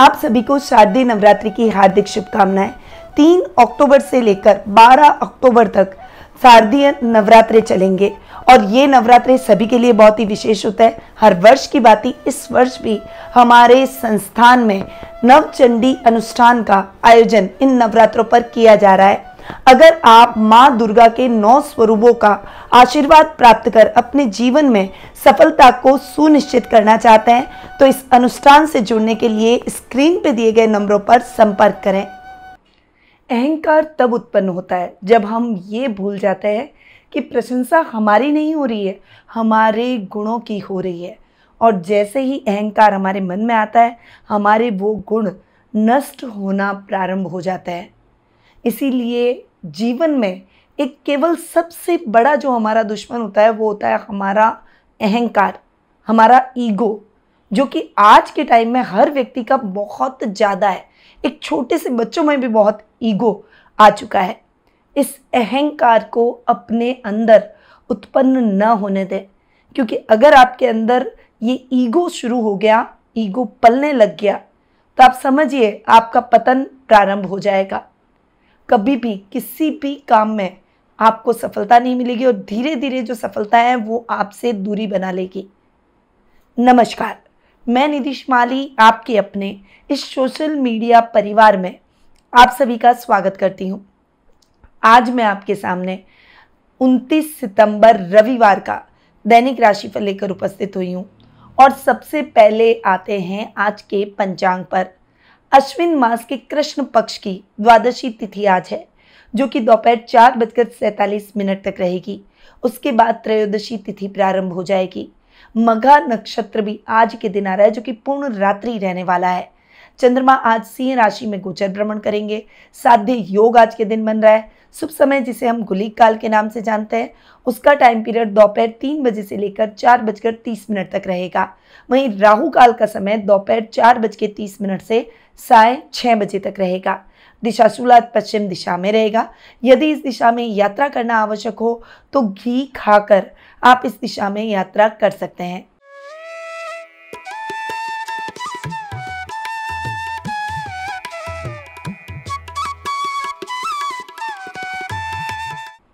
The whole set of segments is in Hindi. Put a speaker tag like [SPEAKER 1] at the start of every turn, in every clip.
[SPEAKER 1] आप सभी को शारदीय नवरात्रि की हार्दिक शुभकामनाएं तीन अक्टूबर से लेकर बारह अक्टूबर तक शारदीय नवरात्रे चलेंगे और ये नवरात्रे सभी के लिए बहुत ही विशेष होता है हर वर्ष की बात ही इस वर्ष भी हमारे संस्थान में नवचंडी अनुष्ठान का आयोजन इन नवरात्रों पर किया जा रहा है अगर आप माँ दुर्गा के नौ स्वरूपों का आशीर्वाद प्राप्त कर अपने जीवन में सफलता को सुनिश्चित करना चाहते हैं तो इस अनुष्ठान से जुड़ने के लिए स्क्रीन पर दिए गए नंबरों पर संपर्क करें अहंकार तब उत्पन्न होता है जब हम ये भूल जाते हैं कि प्रशंसा हमारी नहीं हो रही है हमारे गुणों की हो रही है और जैसे ही अहंकार हमारे मन में आता है हमारे वो गुण नष्ट होना प्रारंभ हो जाता है इसीलिए जीवन में एक केवल सबसे बड़ा जो हमारा दुश्मन होता है वो होता है हमारा अहंकार हमारा ईगो जो कि आज के टाइम में हर व्यक्ति का बहुत ज़्यादा है एक छोटे से बच्चों में भी बहुत ईगो आ चुका है इस अहंकार को अपने अंदर उत्पन्न न होने दें क्योंकि अगर आपके अंदर ये ईगो शुरू हो गया ईगो पलने लग गया तो आप समझिए आपका पतन प्रारंभ हो जाएगा कभी भी किसी भी काम में आपको सफलता नहीं मिलेगी और धीरे धीरे जो सफलता है वो आपसे दूरी बना लेगी नमस्कार मैं निधिश माली आपके अपने इस सोशल मीडिया परिवार में आप सभी का स्वागत करती हूँ आज मैं आपके सामने 29 सितंबर रविवार का दैनिक राशिफल लेकर उपस्थित हुई हूँ और सबसे पहले आते हैं आज के पंचांग पर अश्विन मास के कृष्ण पक्ष की द्वादशी तिथि आज है जो कि दोपहर चार बजकर सैतालीस मिनट तक रहेगी उसके बाद त्रयोदशी तिथि प्रारंभ हो जाएगी मघा नक्षत्र भी आज के दिन आ रहा है जो कि पूर्ण रात्रि रहने वाला है चंद्रमा आज सिंह राशि में गोचर भ्रमण करेंगे साध्य योग आज के दिन बन रहा है शुभ समय जिसे हम गुलिक काल के नाम से जानते हैं उसका टाइम पीरियड दोपहर तीन बजे से लेकर चार बजकर तीस मिनट तक रहेगा वहीं राहु काल का समय दोपहर चार बज के तीस मिनट से साय छः बजे तक रहेगा दिशा शुरुआत पश्चिम दिशा में रहेगा यदि इस दिशा में यात्रा करना आवश्यक हो तो घी खाकर आप इस दिशा में यात्रा कर सकते हैं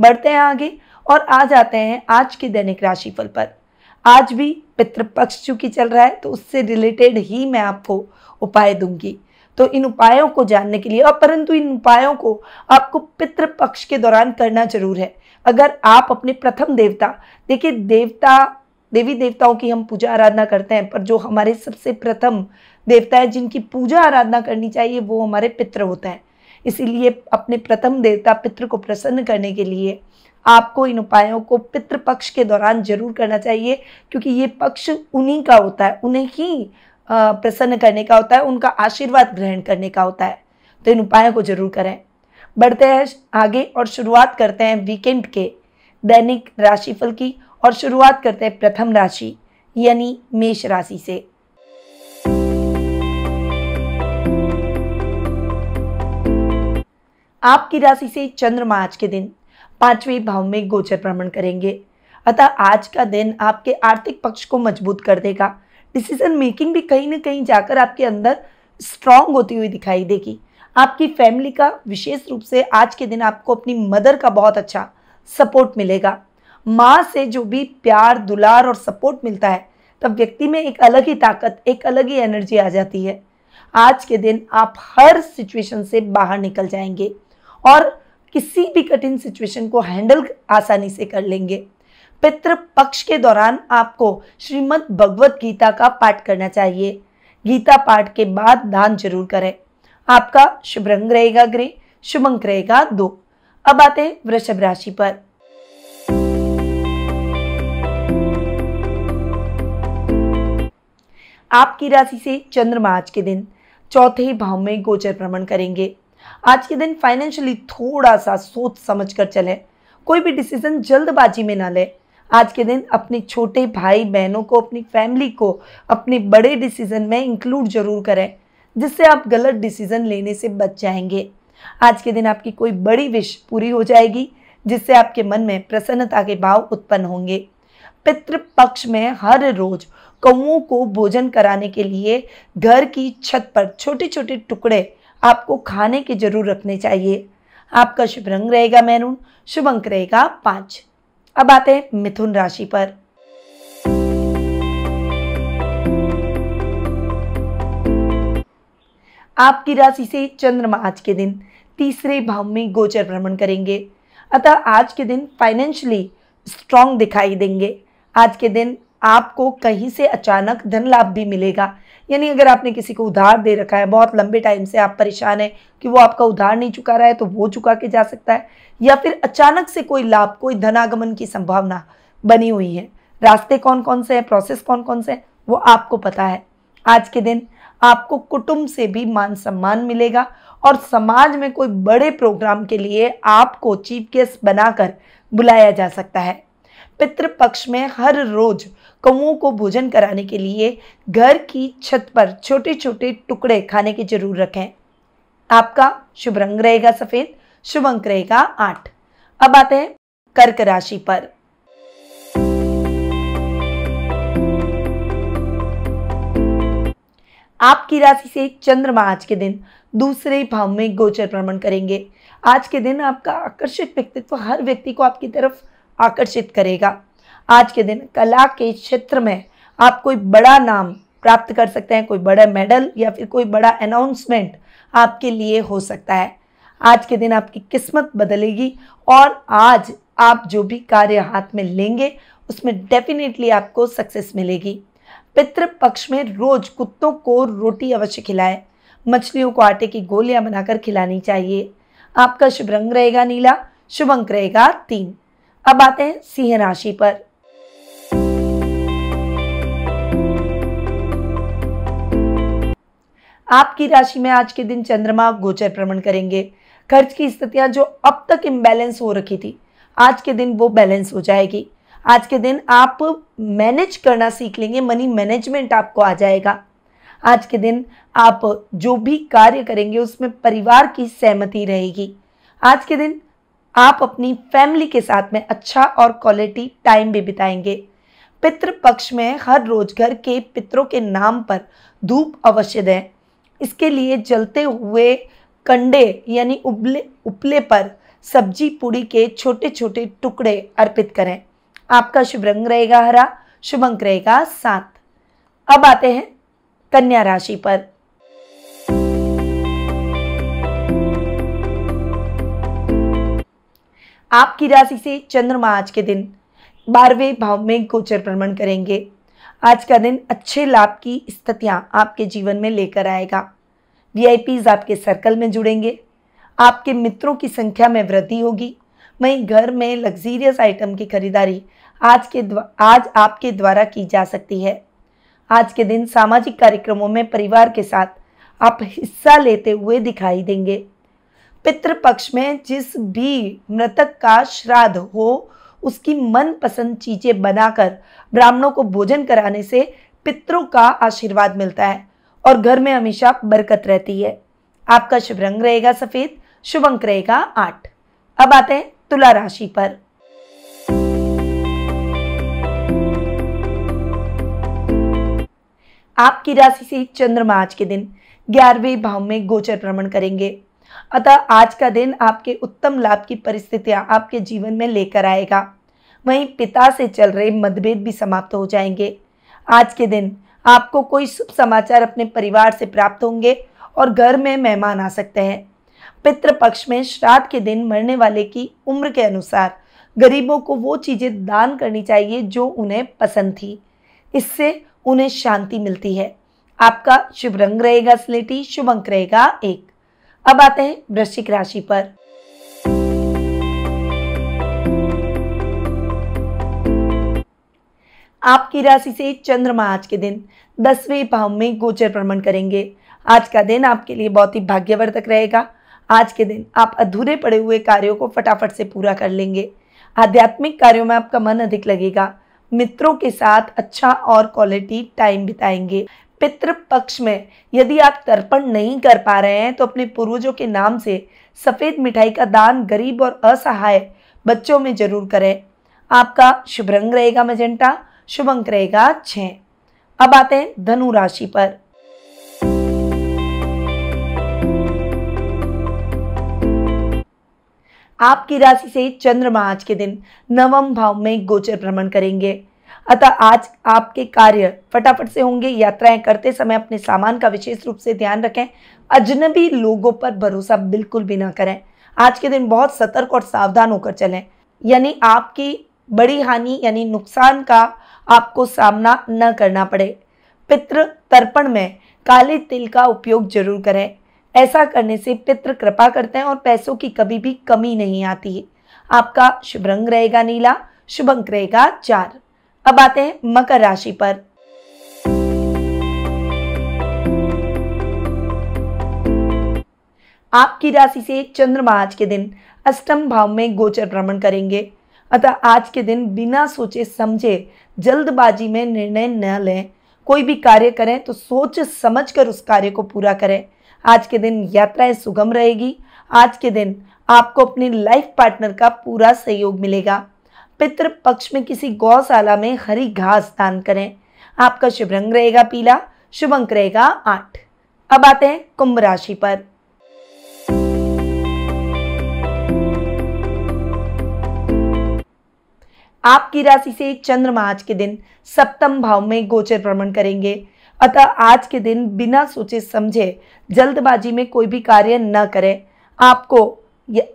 [SPEAKER 1] बढ़ते हैं आगे और आ जाते हैं आज के दैनिक राशिफल पर आज भी पितृपक्ष चूंकि चल रहा है तो उससे रिलेटेड ही मैं आपको उपाय दूंगी तो इन उपायों को जानने के लिए और परंतु इन उपायों को आपको पितृपक्ष के दौरान करना जरूर है अगर आप अपने प्रथम देवता देखिए देवता देवी देवताओं की हम पूजा आराधना करते हैं पर जो हमारे सबसे प्रथम देवता है जिनकी पूजा आराधना करनी चाहिए वो हमारे पितृ होता है इसीलिए अपने प्रथम देवता पितृ को प्रसन्न करने के लिए आपको इन उपायों को पितृ पक्ष के दौरान जरूर करना चाहिए क्योंकि ये पक्ष उन्हीं का होता है उन्हें ही प्रसन्न करने का होता है उनका आशीर्वाद ग्रहण करने का होता है तो इन उपायों को जरूर करें बढ़ते हैं आगे और शुरुआत करते हैं वीकेंड के दैनिक राशिफल की और शुरुआत करते हैं प्रथम राशि यानी मेष राशि से आपकी राशि से चंद्रमा आज के दिन पांचवें भाव में गोचर भ्रमण करेंगे अतः आज का दिन आपके आर्थिक पक्ष को मजबूत कर देगा डिसीजन मेकिंग भी कहीं ना कहीं जाकर आपके अंदर स्ट्रांग होती हुई दिखाई देगी आपकी फैमिली का विशेष रूप से आज के दिन आपको अपनी मदर का बहुत अच्छा सपोर्ट मिलेगा माँ से जो भी प्यार दुलार और सपोर्ट मिलता है तब व्यक्ति में एक अलग ही ताकत एक अलग ही एनर्जी आ जाती है आज के दिन आप हर सिचुएशन से बाहर निकल जाएंगे और किसी भी कठिन सिचुएशन को हैंडल आसानी से कर लेंगे पितृ पक्ष के दौरान आपको श्रीमद् भगवत गीता का पाठ करना चाहिए गीता पाठ के बाद दान जरूर करें आपका शुभ रंग रहेगा ग्रे शुभ अंक रहेगा दो अब आते हैं वृषभ राशि पर आपकी राशि से चंद्रमा आज के दिन चौथे भाव में गोचर भ्रमण करेंगे आज के दिन फाइनेंशियली थोड़ा सा सोच समझ कर चलें कोई भी डिसीजन जल्दबाजी में ना लें आज के दिन अपने छोटे भाई बहनों को अपनी फैमिली को अपने बड़े डिसीजन में इंक्लूड जरूर करें जिससे आप गलत डिसीजन लेने से बच जाएंगे आज के दिन आपकी कोई बड़ी विश पूरी हो जाएगी जिससे आपके मन में प्रसन्नता के भाव उत्पन्न होंगे पितृ पक्ष में हर रोज कौओं को भोजन कराने के लिए घर की छत पर छोटे छोटे टुकड़े आपको खाने की जरूर रखने चाहिए आपका शुभ रंग रहेगा मैरून शुभ अंक रहेगा पांच अब आते हैं मिथुन राशि पर आपकी राशि से चंद्रमा आज के दिन तीसरे भाव में गोचर भ्रमण करेंगे अतः आज के दिन फाइनेंशियली स्ट्रांग दिखाई देंगे आज के दिन आपको कहीं से अचानक धन लाभ भी मिलेगा यानी अगर आपने किसी को उधार दे रखा है बहुत लंबे टाइम से आप परेशान हैं कि वो आपका उधार नहीं चुका रहा है तो वो चुका के जा सकता है या फिर अचानक से कोई लाभ कोई धनागमन की संभावना बनी हुई है रास्ते कौन कौन से हैं प्रोसेस कौन कौन से हैं वो आपको पता है आज के दिन आपको कुटुंब से भी मान सम्मान मिलेगा और समाज में कोई बड़े प्रोग्राम के लिए आपको चीफ गेस्ट बनाकर बुलाया जा सकता है पितृपक्ष में हर रोज कौओं को भोजन कराने के लिए घर की छत पर छोटे छोटे टुकड़े खाने के जरूर रखें आपका शुभ रंग रहेगा सफ़ेद शुभ अंक रहेगा आठ अब आते हैं कर्क राशि पर आपकी राशि से चंद्रमा आज के दिन दूसरे भाव में गोचर भ्रमण करेंगे आज के दिन आपका आकर्षित व्यक्तित्व हर व्यक्ति को आपकी तरफ आकर्षित करेगा आज के दिन कला के क्षेत्र में आप कोई बड़ा नाम प्राप्त कर सकते हैं कोई बड़ा मेडल या फिर कोई बड़ा अनाउंसमेंट आपके लिए हो सकता है आज के दिन आपकी किस्मत बदलेगी और आज आप जो भी कार्य हाथ में लेंगे उसमें डेफिनेटली आपको सक्सेस मिलेगी पितृ पक्ष में रोज कुत्तों को रोटी अवश्य खिलाएं मछलियों को आटे की गोलियां बनाकर खिलानी चाहिए आपका शुभ रंग रहेगा नीला शुभ अंक रहेगा तीन अब आते हैं सिंह राशि पर आपकी राशि में आज के दिन चंद्रमा गोचर भ्रमण करेंगे खर्च की स्थितियां जो अब तक इम्बैलेंस हो रखी थी आज के दिन वो बैलेंस हो जाएगी आज के दिन आप मैनेज करना सीख लेंगे मनी मैनेजमेंट आपको आ जाएगा आज के दिन आप जो भी कार्य करेंगे उसमें परिवार की सहमति रहेगी आज के दिन आप अपनी फैमिली के साथ में अच्छा और क्वालिटी टाइम भी बिताएंगे पितृ पक्ष में हर रोज घर के पितरों के नाम पर धूप अवश्य दें इसके लिए जलते हुए कंडे यानी उबले उपले पर सब्जी पूड़ी के छोटे छोटे टुकड़े अर्पित करें आपका शुभ रंग रहेगा हरा शुभ अंक रहेगा सात अब आते हैं कन्या राशि पर आपकी राशि से चंद्रमा आज के दिन बारहवें भाव में गोचर भ्रमण करेंगे आज का दिन अच्छे लाभ की स्थितियाँ आपके जीवन में लेकर आएगा वी आपके सर्कल में जुड़ेंगे आपके मित्रों की संख्या में वृद्धि होगी वहीं घर में लग्जीरियस आइटम की खरीदारी आज के आज आपके द्वारा की जा सकती है आज के दिन सामाजिक कार्यक्रमों में परिवार के साथ आप हिस्सा लेते हुए दिखाई देंगे पितृपक्ष में जिस भी मृतक का श्राद्ध हो उसकी मनपसंद चीज़ें बनाकर ब्राह्मणों को भोजन कराने से पितरों का आशीर्वाद मिलता है और घर में हमेशा बरकत रहती है आपका शुभ रंग रहेगा सफ़ेद शुभ अंक रहेगा आठ अब आते हैं तुला राशि पर आपकी राशि से चंद्रमा आज के दिन ग्यारहवें भाव में गोचर भ्रमण करेंगे अतः आज का दिन आपके उत्तम लाभ की परिस्थितियां आपके जीवन में लेकर आएगा वहीं पिता से चल रहे मतभेद भी समाप्त हो जाएंगे आज के दिन आपको कोई शुभ समाचार अपने परिवार से प्राप्त होंगे और घर में मेहमान आ सकते हैं पितृ पक्ष में श्राद्ध के दिन मरने वाले की उम्र के अनुसार गरीबों को वो चीज़ें दान करनी चाहिए जो उन्हें पसंद थी इससे उन्हें शांति मिलती है आपका शुभ रंग रहेगा स्लेटी शुभ अंक रहेगा एक अब आते हैं वृश्चिक राशि पर आपकी राशि से चंद्रमा आज के दिन दसवें भाव में गोचर भ्रमण करेंगे आज का दिन आपके लिए बहुत ही भाग्यवर्धक रहेगा आज के दिन आप अधूरे पड़े हुए कार्यों को फटाफट से पूरा कर लेंगे आध्यात्मिक कार्यों में आपका मन अधिक लगेगा मित्रों के साथ अच्छा और क्वालिटी टाइम बिताएंगे पक्ष में यदि आप तर्पण नहीं कर पा रहे हैं तो अपने पूर्वजों के नाम से सफ़ेद मिठाई का दान गरीब और असहाय बच्चों में जरूर करें आपका शुभ रंग रहेगा मजेंटा शुभ अंक रहेगा छः अब आते हैं धनु राशि पर आपकी राशि से चंद्रमा आज के दिन नवम भाव में गोचर भ्रमण करेंगे अतः आज आपके कार्य फटाफट से होंगे यात्राएं करते समय अपने सामान का विशेष रूप से ध्यान रखें अजनबी लोगों पर भरोसा बिल्कुल भी ना करें आज के दिन बहुत सतर्क और सावधान होकर चलें यानी आपकी बड़ी हानि यानी नुकसान का आपको सामना न करना पड़े पितृ तर्पण में काले तिल का उपयोग जरूर करें ऐसा करने से पितृ कृपा करते हैं और पैसों की कभी भी कमी नहीं आती आपका शुभ रंग रहेगा नीला शुभ अंक रहेगा चार अब आते हैं मकर राशि पर आपकी राशि से चंद्रमा आज के दिन अष्टम भाव में गोचर भ्रमण करेंगे अतः आज के दिन बिना सोचे समझे जल्दबाजी में निर्णय न लें कोई भी कार्य करें तो सोच समझ कर उस कार्य को पूरा करें आज के दिन यात्राएं सुगम रहेगी आज के दिन आपको अपने लाइफ पार्टनर का पूरा सहयोग मिलेगा पितृ पक्ष में किसी गौशाला में हरी घास दान करें आपका शुभ रंग रहेगा पीला शुभ अंक रहेगा आठ अब आते हैं कुंभ राशि पर आपकी राशि से चंद्रमा आज के दिन सप्तम भाव में गोचर भ्रमण करेंगे अतः आज के दिन बिना सोचे समझे जल्दबाजी में कोई भी कार्य न करें आपको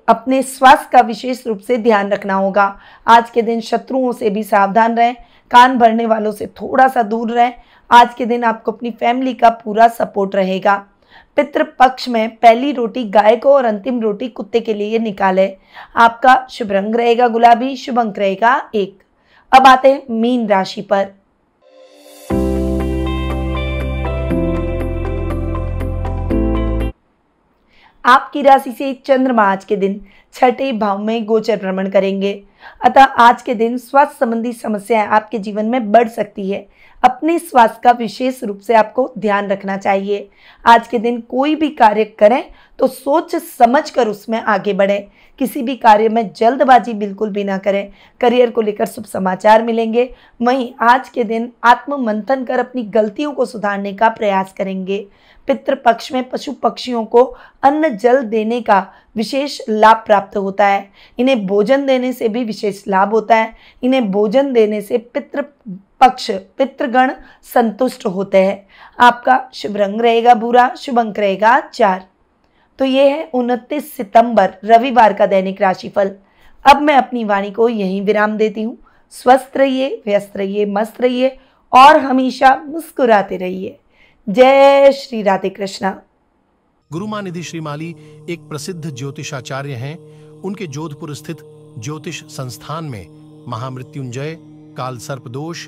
[SPEAKER 1] अपने स्वास्थ्य का विशेष रूप से ध्यान रखना होगा आज के दिन शत्रुओं से भी सावधान रहें कान भरने वालों से थोड़ा सा दूर रहें आज के दिन आपको अपनी फैमिली का पूरा सपोर्ट रहेगा पितृ पक्ष में पहली रोटी गाय को और अंतिम रोटी कुत्ते के लिए निकाले आपका शुभ रंग रहेगा गुलाबी शुभ अंक रहेगा एक अब आते हैं मीन राशि पर आपकी राशि से चंद्रमा आज के दिन छठे भाव में गोचर भ्रमण करेंगे अतः आज के दिन स्वास्थ्य संबंधी समस्याएं आपके जीवन में बढ़ सकती है अपने स्वास्थ्य का विशेष रूप से आपको ध्यान रखना चाहिए आज के दिन कोई भी कार्य करें तो सोच समझ कर उसमें आगे बढ़ें किसी भी कार्य में जल्दबाजी बिल्कुल भी ना करें करियर को लेकर शुभ समाचार मिलेंगे वहीं आज के दिन आत्म मंथन कर अपनी गलतियों को सुधारने का प्रयास करेंगे पितृ पक्ष में पशु पक्षियों को अन्न जल देने का विशेष लाभ प्राप्त होता है इन्हें भोजन देने से भी विशेष लाभ होता है इन्हें भोजन देने से पितृ पक्ष पितृगण संतुष्ट होते हैं आपका शुभ रंग रहेगा बुरा शुभ अंक रहेगा चार तो ये है उनतीस सितंबर रविवार का दैनिक राशिफल अब मैं अपनी वाणी को यहीं विराम देती हूँ स्वस्थ रहिए व्यस्त रहिए मस्त रहिए और हमेशा मुस्कुराते रहिए जय श्री राधे कृष्णा गुरु मानिधि श्रीमाली एक प्रसिद्ध ज्योतिषाचार्य हैं उनके जोधपुर स्थित ज्योतिष संस्थान में महामृत्युंजय काल सर्प दोष